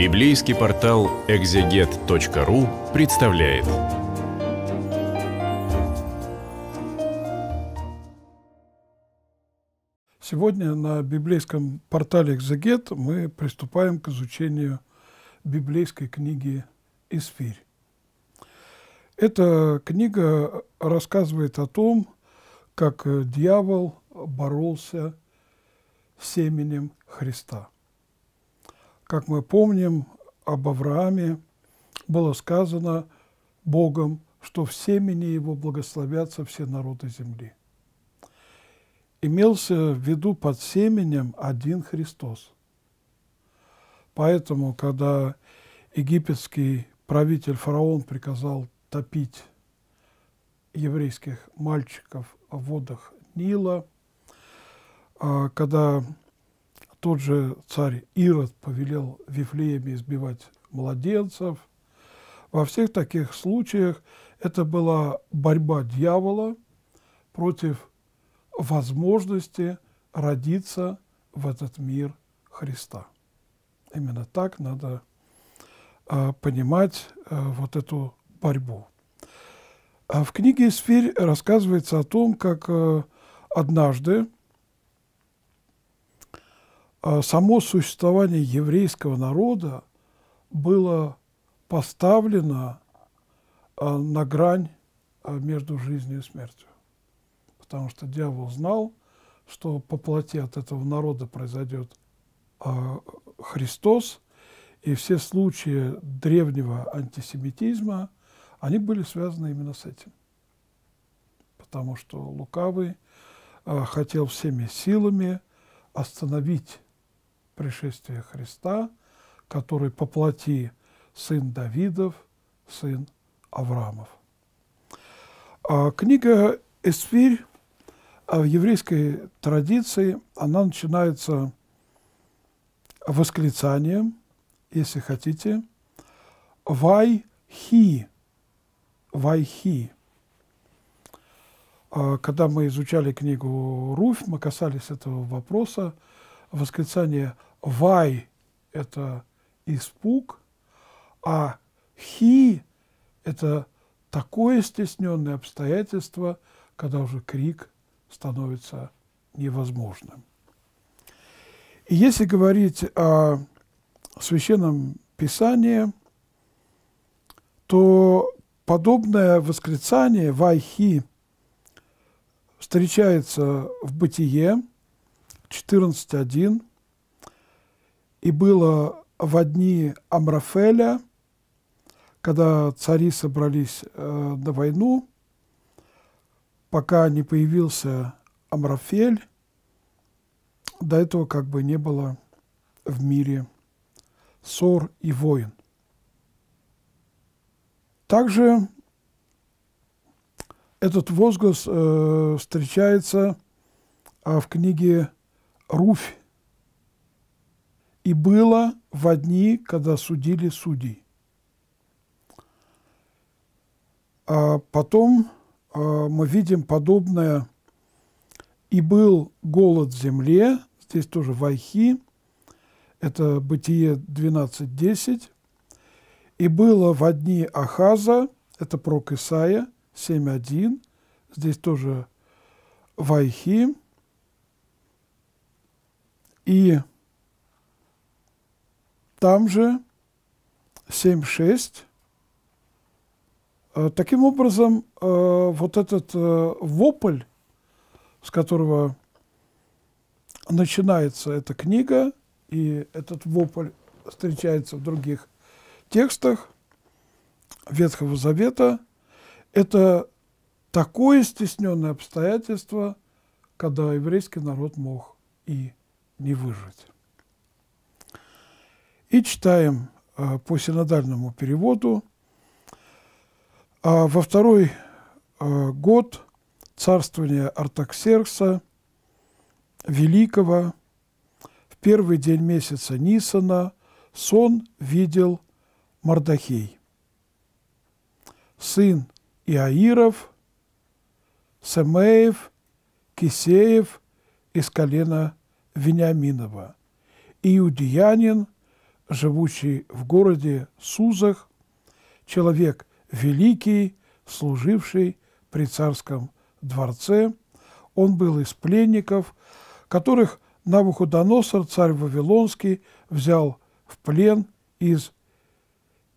Библейский портал экзегет.ру представляет. Сегодня на библейском портале «Экзегет» мы приступаем к изучению библейской книги «Исфирь». Эта книга рассказывает о том, как дьявол боролся с семенем Христа. Как мы помним, об Аврааме было сказано Богом, что в семени его благословятся все народы земли. Имелся в виду под семенем один Христос. Поэтому, когда египетский правитель фараон приказал топить еврейских мальчиков в водах Нила, а, когда тот же царь Ирод повелел Вифлееме избивать младенцев. Во всех таких случаях это была борьба дьявола против возможности родиться в этот мир Христа. Именно так надо а, понимать а, вот эту борьбу. А в книге «Сферь» рассказывается о том, как а, однажды а само существование еврейского народа было поставлено а, на грань а, между жизнью и смертью. Потому что дьявол знал, что по плоти от этого народа произойдет Христос, и все случаи древнего антисемитизма, они были связаны именно с этим. Потому что лукавый хотел всеми силами остановить пришествия Христа, который по плоти сын Давидов, сын Авраамов. А, книга «Эсфирь» а, в еврейской традиции, она начинается восклицанием, если хотите, «Вай-хи», «Вай-хи». А, когда мы изучали книгу «Руфь», мы касались этого вопроса, восклицание Вай – это испуг, а хи – это такое стесненное обстоятельство, когда уже крик становится невозможным. И если говорить о Священном Писании, то подобное восклицание «вайхи» встречается в Бытие 14.1, и было в одни Амрафеля, когда цари собрались э, на войну, пока не появился Амрафель, до этого как бы не было в мире ссор и войн. Также этот возглас э, встречается э, в книге «Руфь» и было в дни, когда судили судей. А потом а, мы видим подобное «И был голод в земле», здесь тоже вайхи, это Бытие 12.10, «И было в дни Ахаза», это прок Исаия 7.1, здесь тоже вайхи, и там же 7,6. Э, таким образом, э, вот этот э, вопль, с которого начинается эта книга, и этот вопль встречается в других текстах Ветхого Завета, это такое стесненное обстоятельство, когда еврейский народ мог и не выжить и читаем а, по синодальному переводу. А, во второй а, год царствования Артаксеркса Великого в первый день месяца Нисана сон видел Мардахей, сын Иаиров, Семеев, Кисеев из колена Вениаминова, иудеянин – живущий в городе Сузах, человек великий, служивший при царском дворце. Он был из пленников, которых Навуходоносор, царь Вавилонский, взял в плен из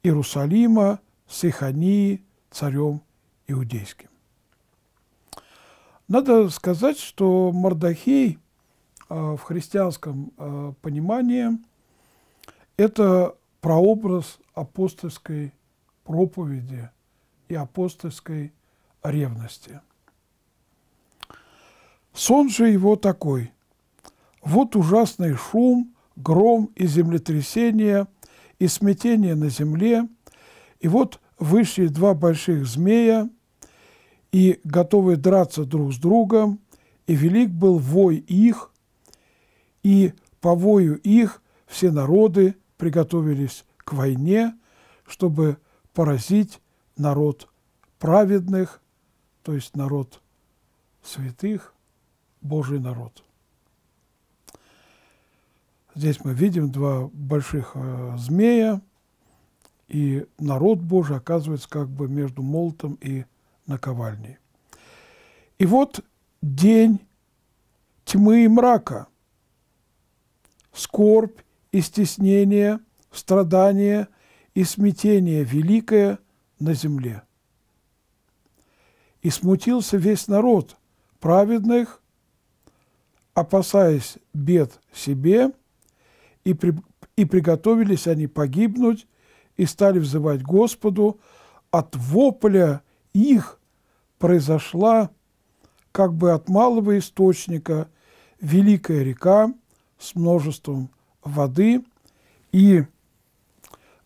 Иерусалима с Ихании царем иудейским. Надо сказать, что Мордахей а, в христианском а, понимании – это прообраз апостольской проповеди и апостольской ревности. Сон же его такой. Вот ужасный шум, гром и землетрясение, и смятение на земле, и вот вышли два больших змея, и готовы драться друг с другом, и велик был вой их, и по вою их все народы приготовились к войне, чтобы поразить народ праведных, то есть народ святых, Божий народ. Здесь мы видим два больших э, змея, и народ Божий оказывается как бы между молотом и наковальней. И вот день тьмы и мрака, скорбь и стеснение, страдание и смятение великое на земле. И смутился весь народ праведных, опасаясь бед себе, и, при, и приготовились они погибнуть, и стали взывать Господу, от вопля их произошла, как бы от малого источника, великая река с множеством воды, и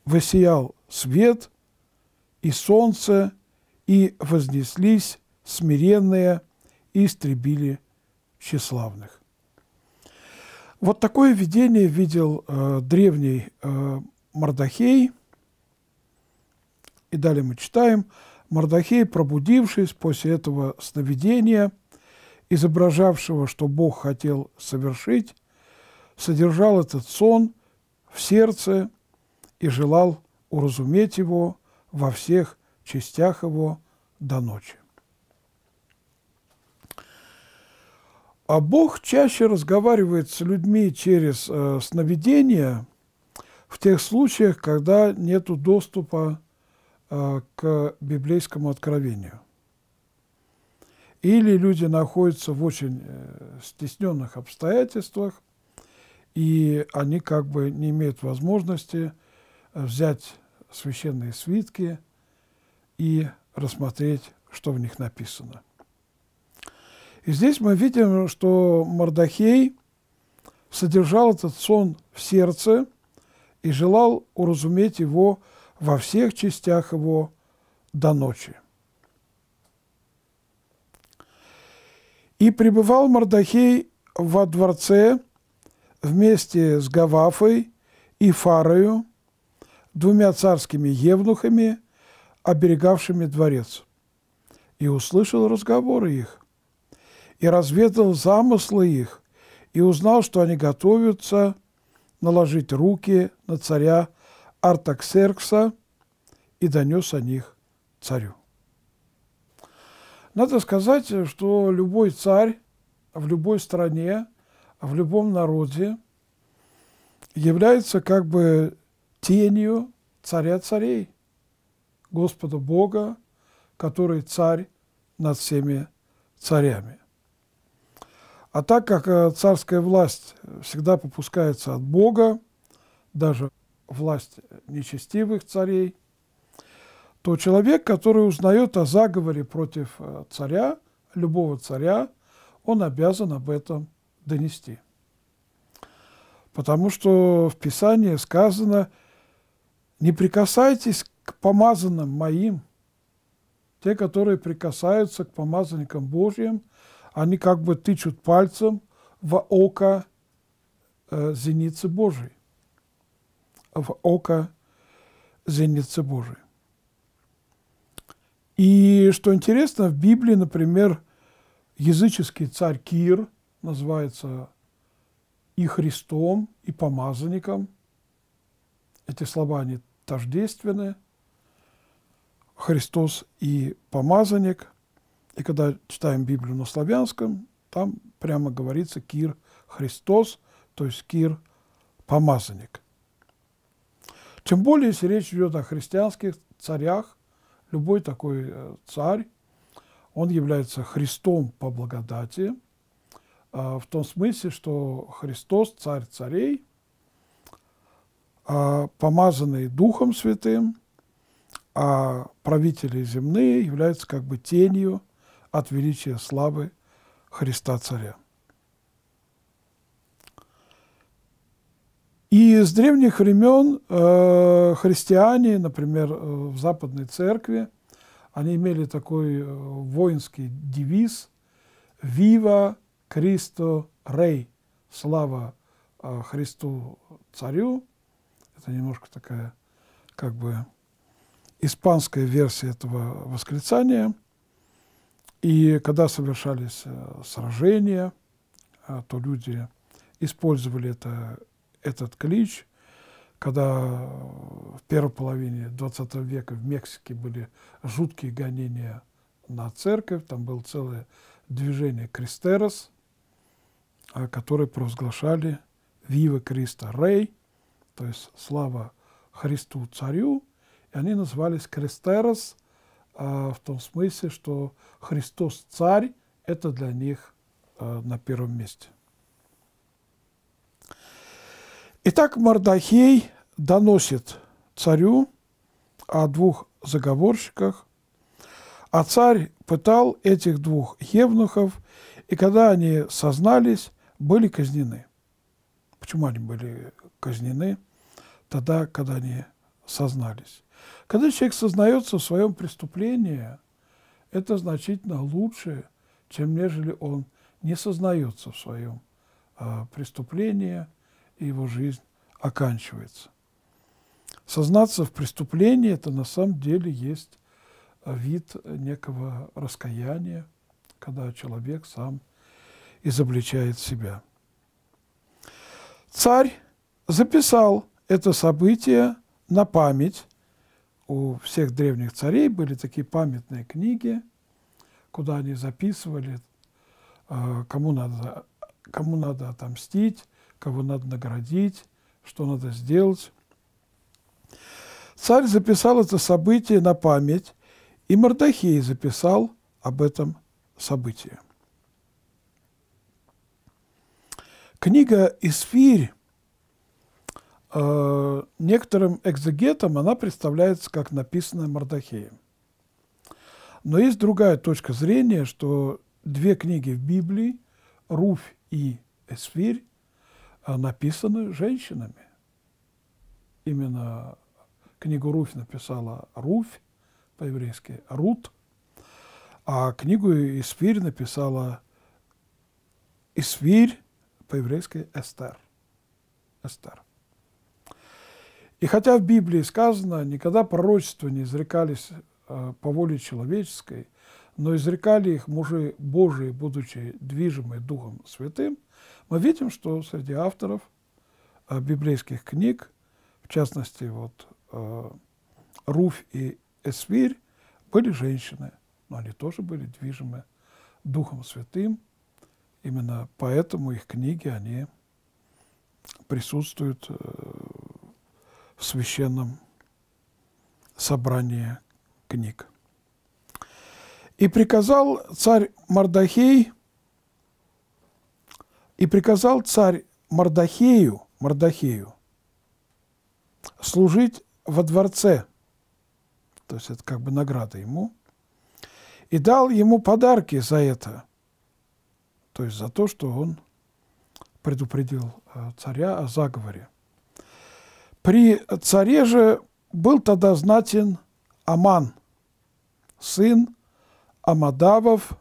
«Восиял свет, и солнце, и вознеслись смиренные, и истребили тщеславных». Вот такое видение видел э, древний э, Мардахей. И далее мы читаем. Мардахей, пробудившись после этого сновидения, изображавшего, что Бог хотел совершить, содержал этот сон в сердце и желал уразуметь его во всех частях его до ночи. А Бог чаще разговаривает с людьми через э, сновидения в тех случаях, когда нет доступа э, к библейскому откровению. Или люди находятся в очень э, стесненных обстоятельствах, и они как бы не имеют возможности э, взять священные свитки и рассмотреть, что в них написано. И здесь мы видим, что Мордахей содержал этот сон в сердце и желал уразуметь его во всех частях его до ночи. И пребывал Мордахей во дворце вместе с Гавафой и Фарою, двумя царскими евнухами, оберегавшими дворец. И услышал разговоры их, и разведал замыслы их, и узнал, что они готовятся наложить руки на царя Артаксеркса, и донес о них царю. Надо сказать, что любой царь в любой стране в любом народе является как бы тенью царя царей, Господа Бога, который царь над всеми царями. А так как э, царская власть всегда попускается от Бога, даже власть нечестивых царей, то человек, который узнает о заговоре против э, царя, любого царя, он обязан об этом донести. Потому что в Писании сказано, не прикасайтесь к помазанным моим. Те, которые прикасаются к помазанникам Божьим, они как бы тычут пальцем в око э, зеницы Божьей. В око зеницы Божьей. И что интересно, в Библии, например, языческий царь Кир – называется и Христом, и помазанником. Эти слова, они тождественны. Христос и помазанник. И когда читаем Библию на славянском, там прямо говорится «Кир Христос», то есть «Кир помазанник». Тем более, если речь идет о христианских царях, любой такой э, царь, он является Христом по благодати – а, в том смысле, что Христос, царь царей, а, помазанный Духом Святым, а правители земные являются как бы тенью от величия славы Христа Царя. И с древних времен э, христиане, например, э, в Западной Церкви, они имели такой э, воинский девиз «Viva Кристо Рей, слава а, Христу Царю. Это немножко такая как бы испанская версия этого восклицания. И когда совершались э, сражения, а, то люди использовали это, этот клич. Когда в первой половине XX века в Мексике были жуткие гонения на церковь, там было целое движение Кристерос – а, которые провозглашали «Вива Криста Рей», то есть «Слава Христу Царю», и они назывались «Крестерос», а, в том смысле, что Христос Царь – это для них а, на первом месте. Итак, Мардахей доносит царю о двух заговорщиках, а царь пытал этих двух евнухов, и когда они сознались, были казнены. Почему они были казнены тогда, когда они сознались? Когда человек сознается в своем преступлении, это значительно лучше, чем нежели он не сознается в своем э, преступлении, и его жизнь оканчивается. Сознаться в преступлении – это на самом деле есть а, вид некого раскаяния, когда человек сам – изобличает себя. Царь записал это событие на память. У всех древних царей были такие памятные книги, куда они записывали, э, кому надо, кому надо отомстить, кого надо наградить, что надо сделать. Царь записал это событие на память, и Мордахей записал об этом событии. Книга «Исфирь» э, некоторым экзегетам она представляется как написанная Мардахеем. Но есть другая точка зрения, что две книги в Библии, Руфь и Эсфирь, э, написаны женщинами. Именно книгу Руфь написала Руфь, по-еврейски Рут, а книгу Эсфирь написала Эсфирь, по-еврейски Эстер. Эстер. И хотя в Библии сказано, никогда пророчества не изрекались э, по воле человеческой, но изрекали их мужи Божии, будучи движимы Духом Святым, мы видим, что среди авторов э, библейских книг, в частности, вот э, Руф и Эсвирь, были женщины, но они тоже были движимы Духом Святым – Именно поэтому их книги, они присутствуют э, в священном собрании книг. И приказал царь Мардахей, и приказал царь Мардахею, Мардахею служить во дворце, то есть это как бы награда ему, и дал ему подарки за это, то есть за то, что он предупредил э, царя о заговоре. При царе же был тогда знатен Аман, сын Амадавов,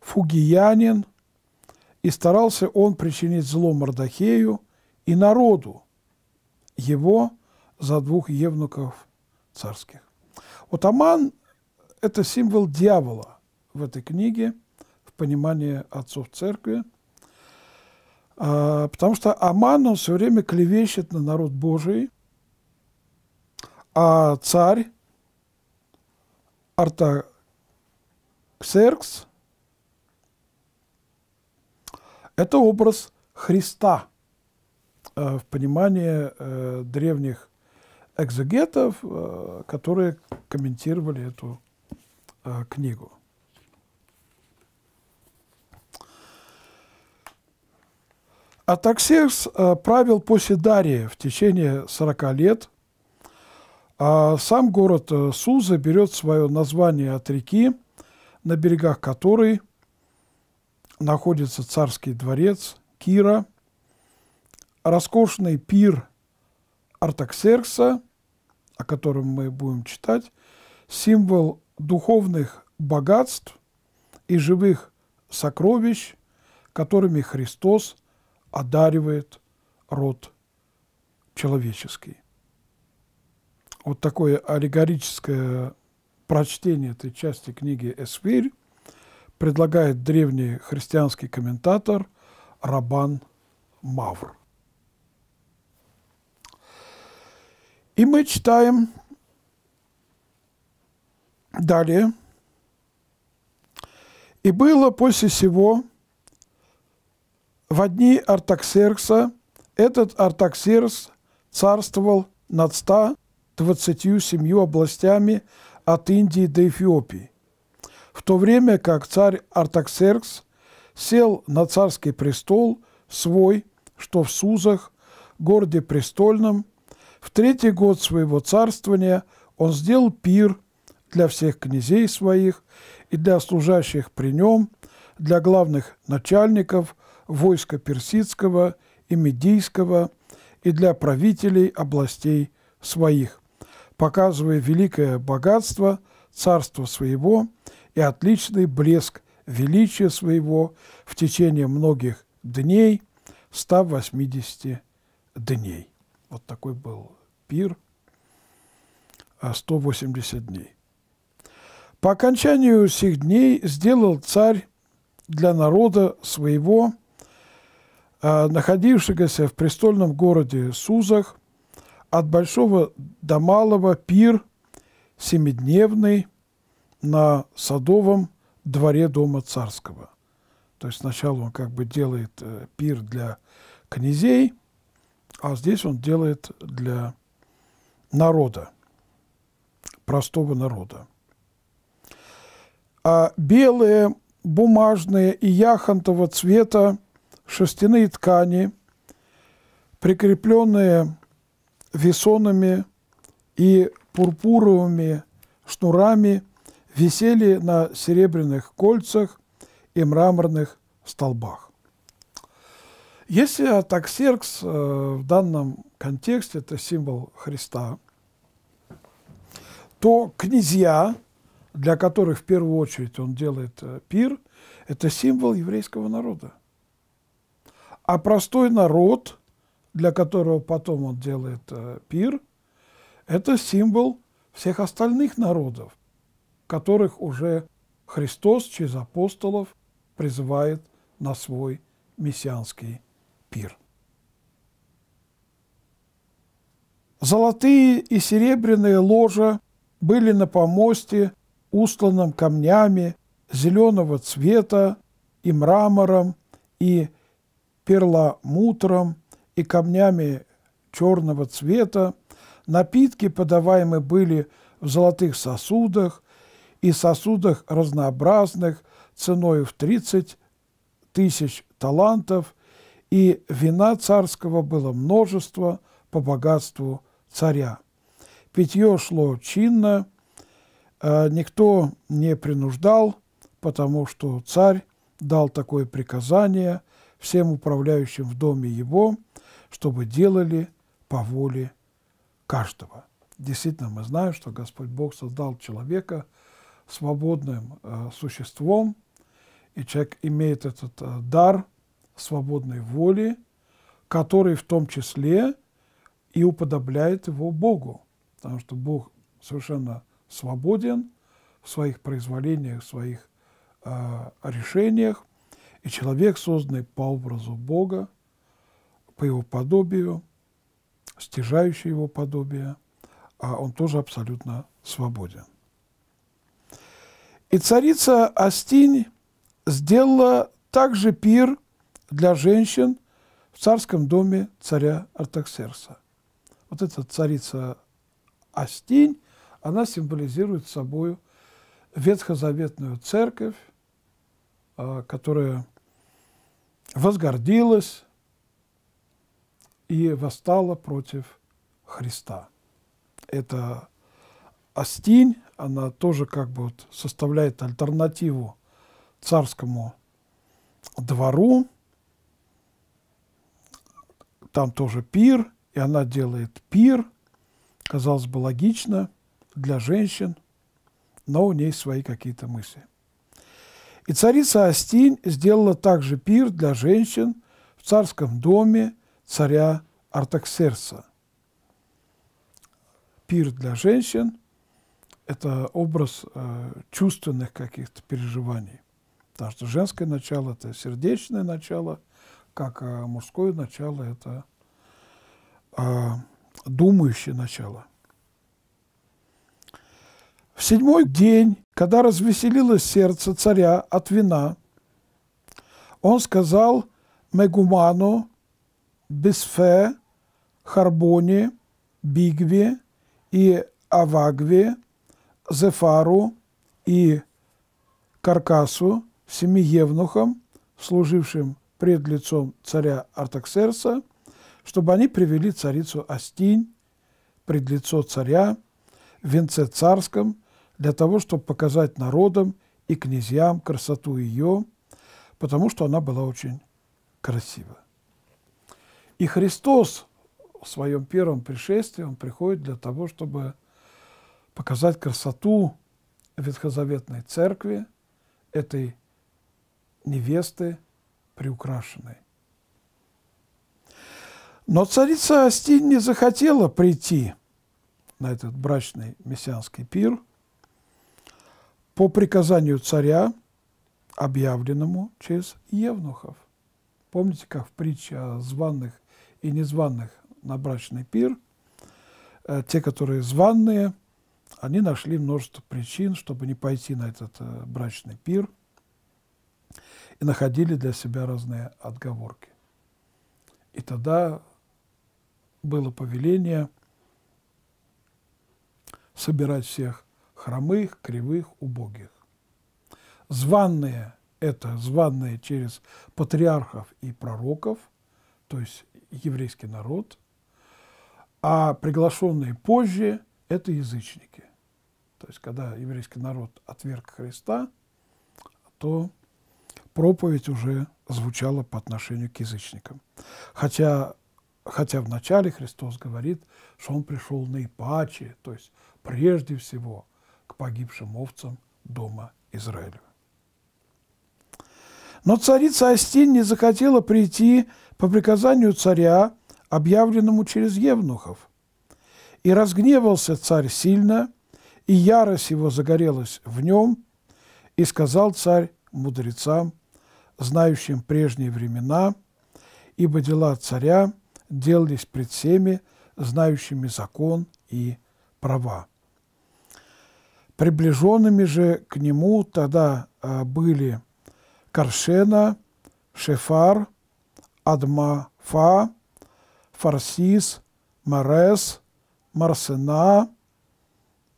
фугиянин, и старался он причинить зло Мордахею и народу его за двух евнуков царских. Вот Аман – это символ дьявола в этой книге – понимании отцов церкви, а, потому что Аман, он все время клевещет на народ Божий, а царь Артаксеркс – это образ Христа э, в понимании э, древних экзегетов, э, которые комментировали эту книгу. Атаксеркс э, правил после Дария в течение 40 лет. А сам город э, Суза берет свое название от реки, на берегах которой находится царский дворец Кира, роскошный пир Артаксеркса, о котором мы будем читать, символ духовных богатств и живых сокровищ, которыми Христос – одаривает род человеческий. Вот такое аллегорическое прочтение этой части книги «Эсфирь» предлагает древний христианский комментатор Рабан Мавр. И мы читаем далее. «И было после сего, в дни Артаксеркса этот Артаксеркс царствовал над 127 областями от Индии до Эфиопии, в то время как царь Артаксеркс сел на царский престол свой, что в Сузах, городе престольном, в третий год своего царствования он сделал пир для всех князей своих и для служащих при нем, для главных начальников – войска персидского и медийского и для правителей областей своих, показывая великое богатство царства своего и отличный блеск величия своего в течение многих дней, 180 дней. Вот такой был пир, 180 а, дней. По окончанию сих дней сделал царь для народа своего – Э, находившегося в престольном городе Сузах, от большого до малого пир семидневный на садовом дворе дома царского. То есть сначала он как бы делает э, пир для князей, а здесь он делает для народа, простого народа. А белые, бумажные и яхонтового цвета шерстяные ткани, прикрепленные весонами и пурпуровыми шнурами, висели на серебряных кольцах и мраморных столбах. Если Атаксеркс э, в данном контексте – это символ Христа, то князья, для которых в первую очередь он делает э, пир, это символ еврейского народа – а простой народ, для которого потом он делает э, пир, это символ всех остальных народов, которых уже Христос через апостолов призывает на свой мессианский пир. Золотые и серебряные ложа были на помосте, устланном камнями зеленого цвета и мрамором, и перламутром и камнями черного цвета, напитки подаваемы были в золотых сосудах и сосудах разнообразных ценой в 30 тысяч талантов, и вина царского было множество по богатству царя. Питье шло чинно, э, никто не принуждал, потому что царь дал такое приказание – всем управляющим в доме его, чтобы делали по воле каждого. Действительно, мы знаем, что Господь Бог создал человека свободным э, существом, и человек имеет этот э, дар свободной воли, который в том числе и уподобляет его Богу, потому что Бог совершенно свободен в своих произволениях, в своих э, решениях, и человек, созданный по образу Бога, по его подобию, стяжающий его подобие, а он тоже абсолютно свободен. И царица Астинь сделала также пир для женщин в царском доме царя Артаксерса. Вот эта царица Астинь, она символизирует собой ветхозаветную церковь, а, которая возгордилась и восстала против Христа. Это Остинь, она тоже как бы вот составляет альтернативу царскому двору. Там тоже пир, и она делает пир. Казалось бы, логично для женщин, но у ней свои какие-то мысли. И царица Астинь сделала также пир для женщин в царском доме царя Артаксерса. Пир для женщин – это образ э, чувственных каких-то переживаний. Потому что женское начало – это сердечное начало, как э, мужское начало – это э, думающее начало – в седьмой день, когда развеселилось сердце царя от вина, он сказал Мегуману, Бисфе, Харбоне, Бигве и Авагве, Зефару и Каркасу, семи евнухам, служившим пред лицом царя Артаксерса, чтобы они привели царицу Астинь пред лицо царя в венце царском для того, чтобы показать народам и князьям красоту ее, потому что она была очень красива. И Христос в своем первом пришествии, он приходит для того, чтобы показать красоту ветхозаветной церкви, этой невесты приукрашенной. Но царица Астин не захотела прийти на этот брачный мессианский пир – по приказанию царя, объявленному через евнухов. Помните, как в притче о званых и незваных на брачный пир, э, те, которые званные, они нашли множество причин, чтобы не пойти на этот э, брачный пир, и находили для себя разные отговорки. И тогда было повеление собирать всех хромых, кривых, убогих. Званные – это званные через патриархов и пророков, то есть еврейский народ, а приглашенные позже – это язычники. То есть, когда еврейский народ отверг Христа, то проповедь уже звучала по отношению к язычникам. Хотя, хотя вначале Христос говорит, что Он пришел наипаче, то есть прежде всего – погибшим овцам дома Израилева. Но царица Астин не захотела прийти по приказанию царя, объявленному через евнухов. И разгневался царь сильно, и ярость его загорелась в нем, и сказал царь мудрецам, знающим прежние времена, ибо дела царя делались пред всеми, знающими закон и права. Приближенными же к нему тогда а, были Каршена, Шефар, Адмафа, Фарсис, Марес, Марсена,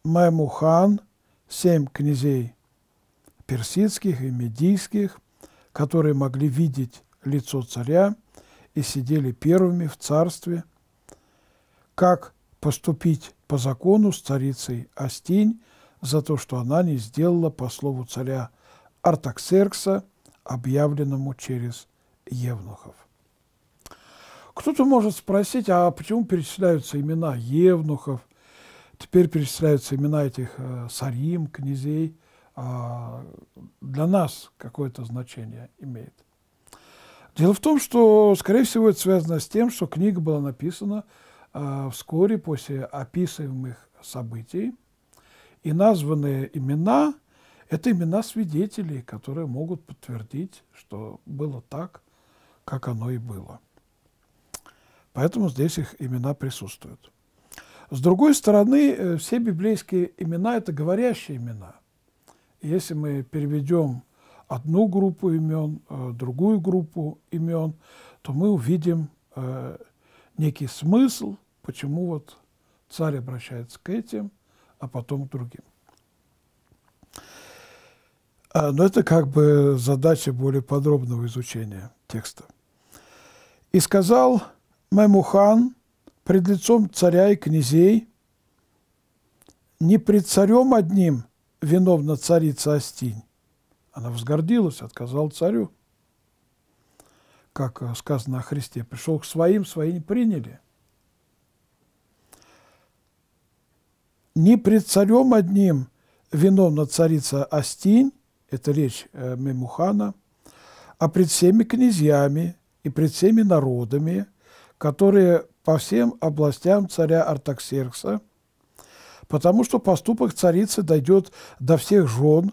Маймухан, семь князей персидских и медийских, которые могли видеть лицо царя и сидели первыми в царстве, как поступить по закону с царицей Астинь, за то, что она не сделала по слову царя Артаксеркса, объявленному через Евнухов. Кто-то может спросить, а почему перечисляются имена Евнухов, теперь перечисляются имена этих э, сарим, князей, а для нас какое-то значение имеет. Дело в том, что, скорее всего, это связано с тем, что книга была написана э, вскоре после описываемых событий – и названные имена – это имена свидетелей, которые могут подтвердить, что было так, как оно и было. Поэтому здесь их имена присутствуют. С другой стороны, э, все библейские имена – это говорящие имена. Если мы переведем одну группу имен, э, другую группу имен, то мы увидим э, некий смысл, почему вот царь обращается к этим – а потом к другим. А, но это как бы задача более подробного изучения текста. «И сказал Мемухан пред лицом царя и князей, не пред царем одним виновна царица Астинь». Она возгордилась, отказала царю. Как э, сказано о Христе, пришел к своим, свои не приняли – не пред царем одним виновна царица Астинь, это речь э, Мемухана, а пред всеми князьями и пред всеми народами, которые по всем областям царя Артаксеркса, потому что поступок царицы дойдет до всех жен,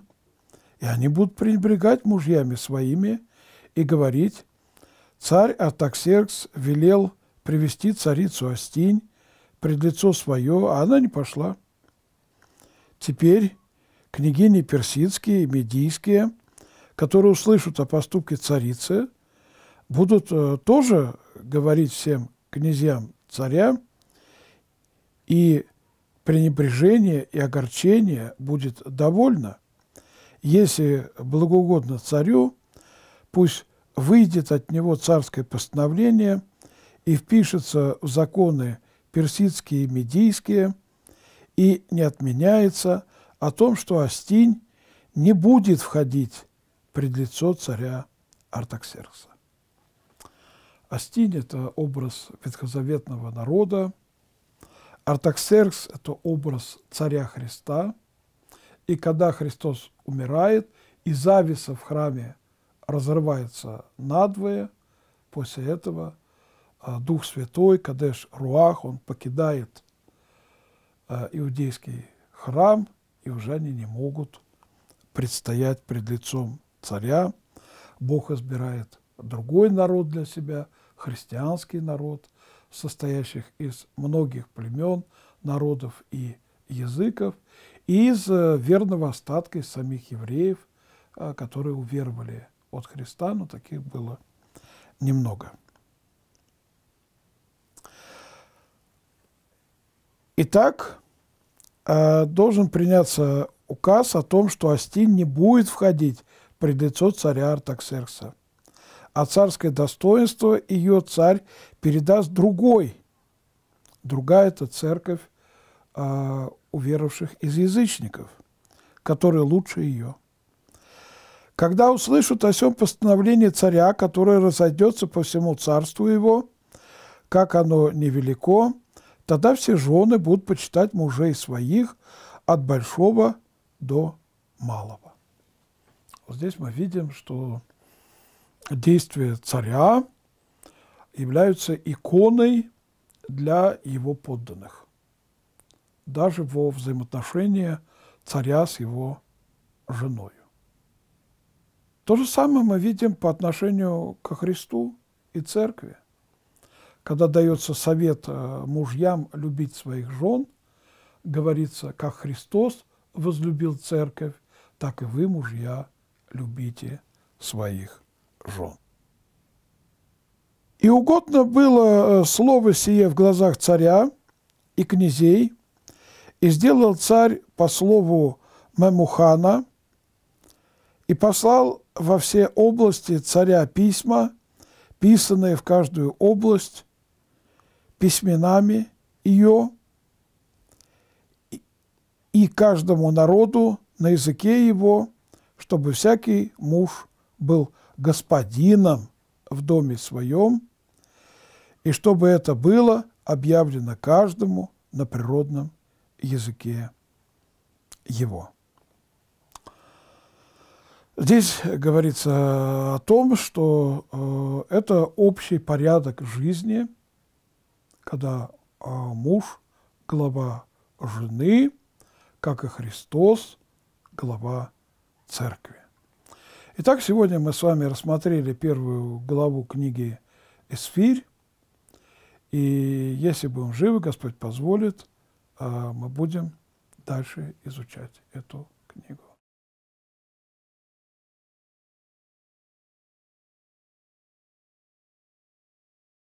и они будут пренебрегать мужьями своими и говорить, царь Артаксеркс велел привести царицу Астинь пред лицо свое, а она не пошла. Теперь княгини персидские, медийские, которые услышат о поступке царицы, будут э, тоже говорить всем князьям царя, и пренебрежение и огорчение будет довольно. Если благоугодно царю, пусть выйдет от него царское постановление и впишется в законы персидские и медийские – и не отменяется о том, что Астинь не будет входить пред лицо царя Артаксеркса. Астинь – это образ ветхозаветного народа, Артаксеркс – это образ царя Христа, и когда Христос умирает, и зависа в храме разрывается надвое, после этого а, Дух Святой, Кадеш Руах, он покидает Э, иудейский храм, и уже они не могут предстоять пред лицом царя. Бог избирает другой народ для себя, христианский народ, состоящих из многих племен, народов и языков, и из э, верного остатка из самих евреев, э, которые уверовали от Христа, но таких было немного. Итак, Э, должен приняться указ о том, что Астин не будет входить пред лицо царя Артаксеркса. А царское достоинство ее царь передаст другой. Другая – это церковь э, уверовавших из язычников, которая лучше ее. Когда услышат о сем постановлении царя, которое разойдется по всему царству его, как оно невелико, Тогда все жены будут почитать мужей своих от большого до малого. Вот здесь мы видим, что действия царя являются иконой для его подданных, даже во взаимоотношении царя с его женой. То же самое мы видим по отношению к Христу и Церкви когда дается совет э, мужьям любить своих жен, говорится, как Христос возлюбил церковь, так и вы, мужья, любите своих жен. И угодно было э, слово сие в глазах царя и князей, и сделал царь по слову Мемухана, и послал во все области царя письма, писанные в каждую область, письменами ее и каждому народу на языке его, чтобы всякий муж был господином в доме своем, и чтобы это было объявлено каждому на природном языке его. Здесь говорится о том, что э, это общий порядок жизни – когда а, муж – глава жены, как и Христос – глава церкви. Итак, сегодня мы с вами рассмотрели первую главу книги «Эсфирь». И если будем живы, Господь позволит, а, мы будем дальше изучать эту книгу.